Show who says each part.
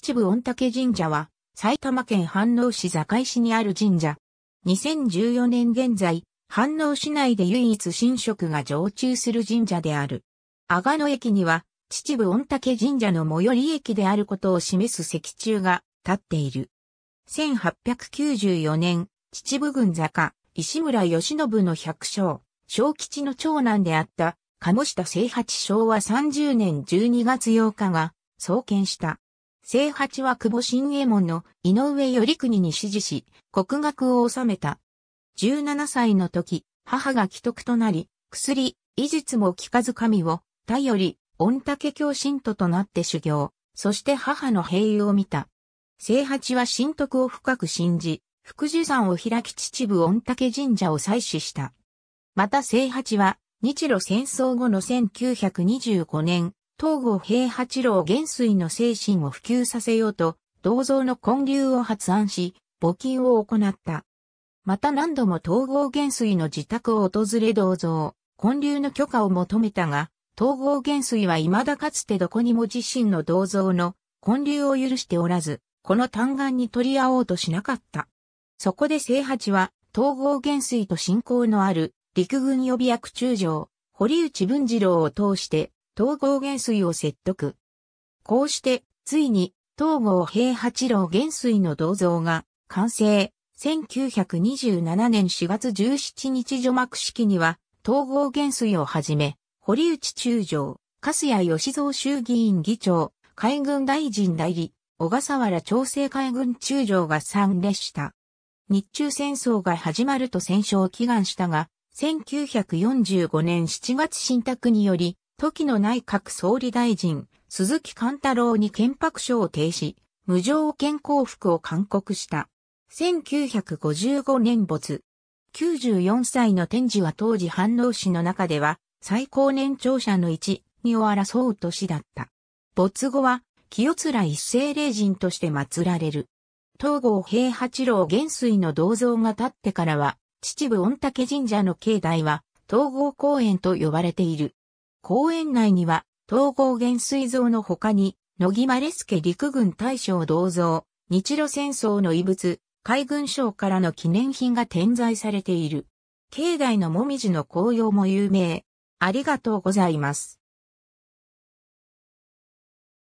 Speaker 1: 秩父御嶽神社は、埼玉県飯能市井市にある神社。2014年現在、飯能市内で唯一神職が常駐する神社である。阿賀野駅には、秩父御嶽神社の最寄り駅であることを示す石柱が立っている。1894年、秩父郡坂、石村義信の百姓、小吉の長男であった、鴨下聖八昭和30年12月8日が、創建した。正八は久保新右衛門の井上頼国に指示し、国学を収めた。17歳の時、母が既得となり、薬、医術も聞かず神を、頼り、御嶽教神徒となって修行、そして母の平癒を見た。正八は神徳を深く信じ、福寿山を開き秩父御嶽神社を祭祀した。また正八は、日露戦争後の1925年、東郷平八郎元帥の精神を普及させようと、銅像の建立を発案し、募金を行った。また何度も東郷元帥の自宅を訪れ銅像、建立の許可を求めたが、東郷元帥は未だかつてどこにも自身の銅像の建立を許しておらず、この嘆願に取り合おうとしなかった。そこで清八は、東郷元帥と親交のある陸軍予備役中将、堀内文次郎を通して、東郷元帥を説得。こうして、ついに、東郷平八郎元帥の銅像が完成。1927年4月17日除幕式には、東郷元帥をはじめ、堀内中将、粕谷義蔵衆議院議長、海軍大臣代理、小笠原調整海軍中将が参列した。日中戦争が始まると戦勝を祈願したが、1945年7月新宅により、時の内閣総理大臣、鈴木貫太郎に憲白書を停止、無条件降伏を勧告した。1955年没。94歳の天智は当時反応市の中では最高年長者の一、にを争う年だった。没後は清津一世霊人として祀られる。東郷平八郎元帥の銅像が建ってからは、秩父御嶽神社の境内は東郷公園と呼ばれている。公園内には、東郷元帥像の他に、野木丸助陸軍大将銅像、日露戦争の遺物、海軍省からの記念品が点在されている。境内のもみじの紅葉も有名。ありがとうございます。